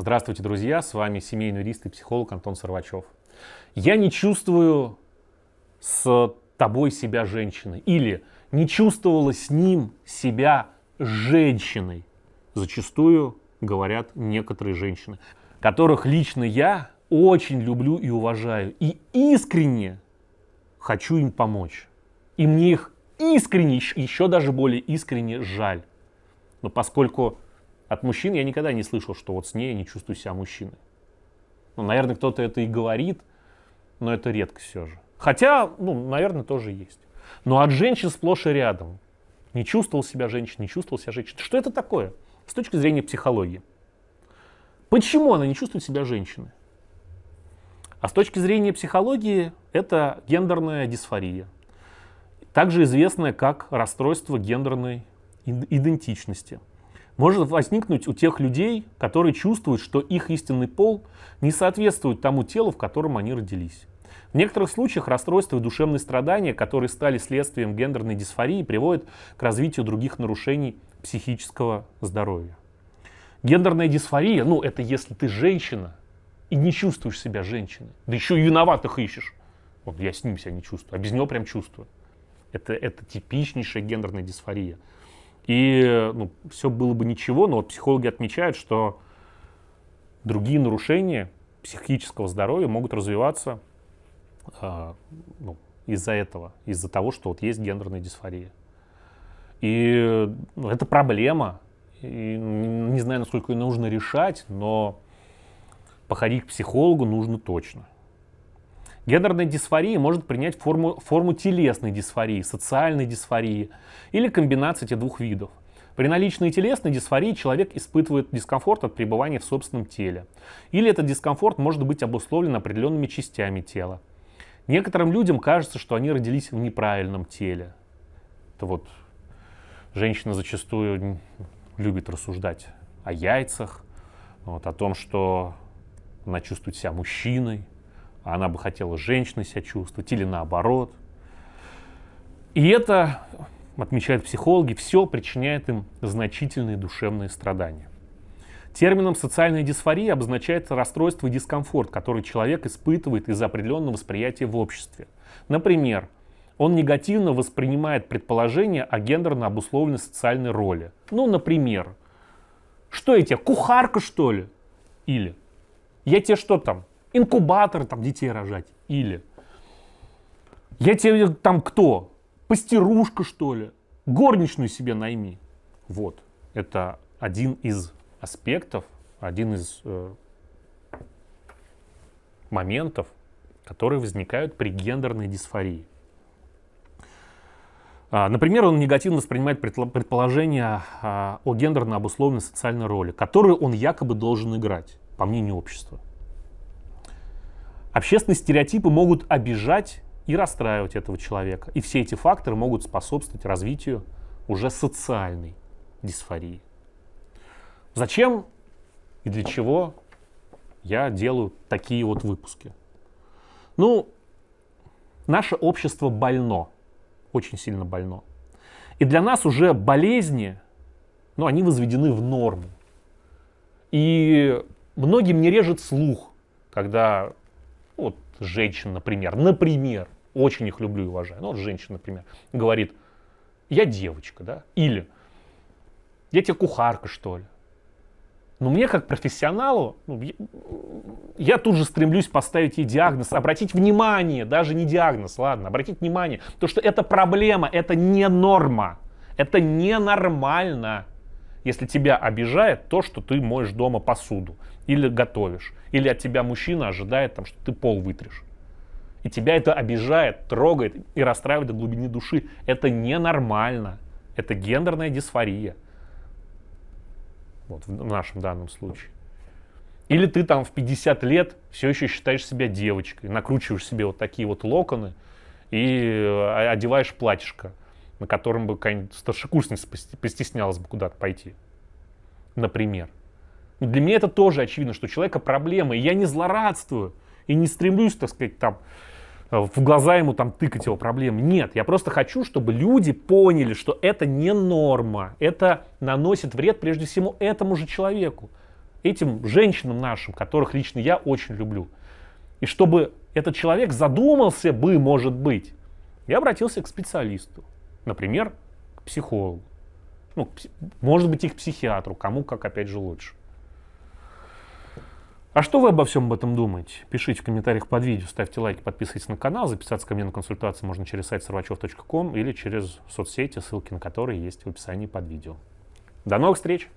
Здравствуйте, друзья! С вами семейный юрист и психолог Антон Сорвачев. Я не чувствую с тобой себя женщиной. Или не чувствовала с ним себя женщиной. Зачастую говорят некоторые женщины, которых лично я очень люблю и уважаю. И искренне хочу им помочь. И мне их искренне, еще даже более искренне жаль. Но поскольку от мужчин я никогда не слышал, что вот с ней я не чувствую себя мужчиной. Ну, наверное, кто-то это и говорит, но это редко все же. Хотя, ну, наверное, тоже есть. Но от женщин сплошь и рядом. Не чувствовал себя женщиной, не чувствовал себя женщиной. Что это такое с точки зрения психологии? Почему она не чувствует себя женщиной? А с точки зрения психологии это гендерная дисфория, также известная как расстройство гендерной идентичности – может возникнуть у тех людей, которые чувствуют, что их истинный пол не соответствует тому телу, в котором они родились. В некоторых случаях расстройства и душевные страдания, которые стали следствием гендерной дисфории, приводят к развитию других нарушений психического здоровья. Гендерная дисфория, ну это если ты женщина и не чувствуешь себя женщиной, да еще и виноватых ищешь. Вот я с ним себя не чувствую, а без него прям чувствую. Это, это типичнейшая гендерная дисфория. И ну, все было бы ничего, но вот психологи отмечают, что другие нарушения психического здоровья могут развиваться э, ну, из-за этого, из-за того, что вот есть гендерная дисфория. И ну, это проблема. И не знаю, насколько ее нужно решать, но походить к психологу нужно точно. Гендерная дисфория может принять форму, форму телесной дисфории, социальной дисфории или комбинации этих двух видов. При наличии телесной дисфории человек испытывает дискомфорт от пребывания в собственном теле. Или этот дискомфорт может быть обусловлен определенными частями тела. Некоторым людям кажется, что они родились в неправильном теле. Это вот женщина зачастую любит рассуждать о яйцах, вот, о том, что она чувствует себя мужчиной, она бы хотела женщиной себя чувствовать, или наоборот. И это, отмечают психологи, все причиняет им значительные душевные страдания. Термином социальная дисфория обозначается расстройство и дискомфорт, который человек испытывает из-за определенного восприятия в обществе. Например, он негативно воспринимает предположение о гендерно обусловленной социальной роли. Ну, например, что я тебе, кухарка что ли? Или я тебе что там, инкубатор там детей рожать. Или я тебе там кто? Пастерушка, что ли? Горничную себе найми. Вот. Это один из аспектов, один из э, моментов, которые возникают при гендерной дисфории. А, например, он негативно воспринимает предположение а, о гендерно обусловленной социальной роли, которую он якобы должен играть, по мнению общества. Общественные стереотипы могут обижать и расстраивать этого человека. И все эти факторы могут способствовать развитию уже социальной дисфории. Зачем и для чего я делаю такие вот выпуски? Ну, наше общество больно, очень сильно больно. И для нас уже болезни, ну, они возведены в норму. И многим не режет слух, когда вот женщина, например, например, очень их люблю и уважаю, но ну, вот женщина, например, говорит, я девочка, да, или я тебе кухарка, что ли. Но мне, как профессионалу, ну, я, я тут же стремлюсь поставить ей диагноз, обратить внимание, даже не диагноз, ладно, обратить внимание, то, что это проблема, это не норма, это ненормально если тебя обижает то, что ты моешь дома посуду или готовишь, или от тебя мужчина ожидает, там, что ты пол вытрешь. И тебя это обижает, трогает и расстраивает до глубины души. Это ненормально. Это гендерная дисфория. Вот в нашем данном случае. Или ты там в 50 лет все еще считаешь себя девочкой, накручиваешь себе вот такие вот локоны и э, одеваешь платьишко на котором бы какая-нибудь старшекурсница постеснялась бы куда-то пойти. Например. Ну, для меня это тоже очевидно, что у человека проблемы. И я не злорадствую и не стремлюсь, так сказать, там, в глаза ему там тыкать его проблем. Нет, я просто хочу, чтобы люди поняли, что это не норма. Это наносит вред прежде всего этому же человеку, этим женщинам нашим, которых лично я очень люблю. И чтобы этот человек задумался бы, может быть, я обратился к специалисту. Например, к психологу. Ну, может быть, и к психиатру, кому как, опять же, лучше. А что вы обо всем об этом думаете? Пишите в комментариях под видео, ставьте лайки, подписывайтесь на канал. Записаться ко мне на консультацию можно через сайт sorvachov.com или через соцсети, ссылки на которые есть в описании под видео. До новых встреч!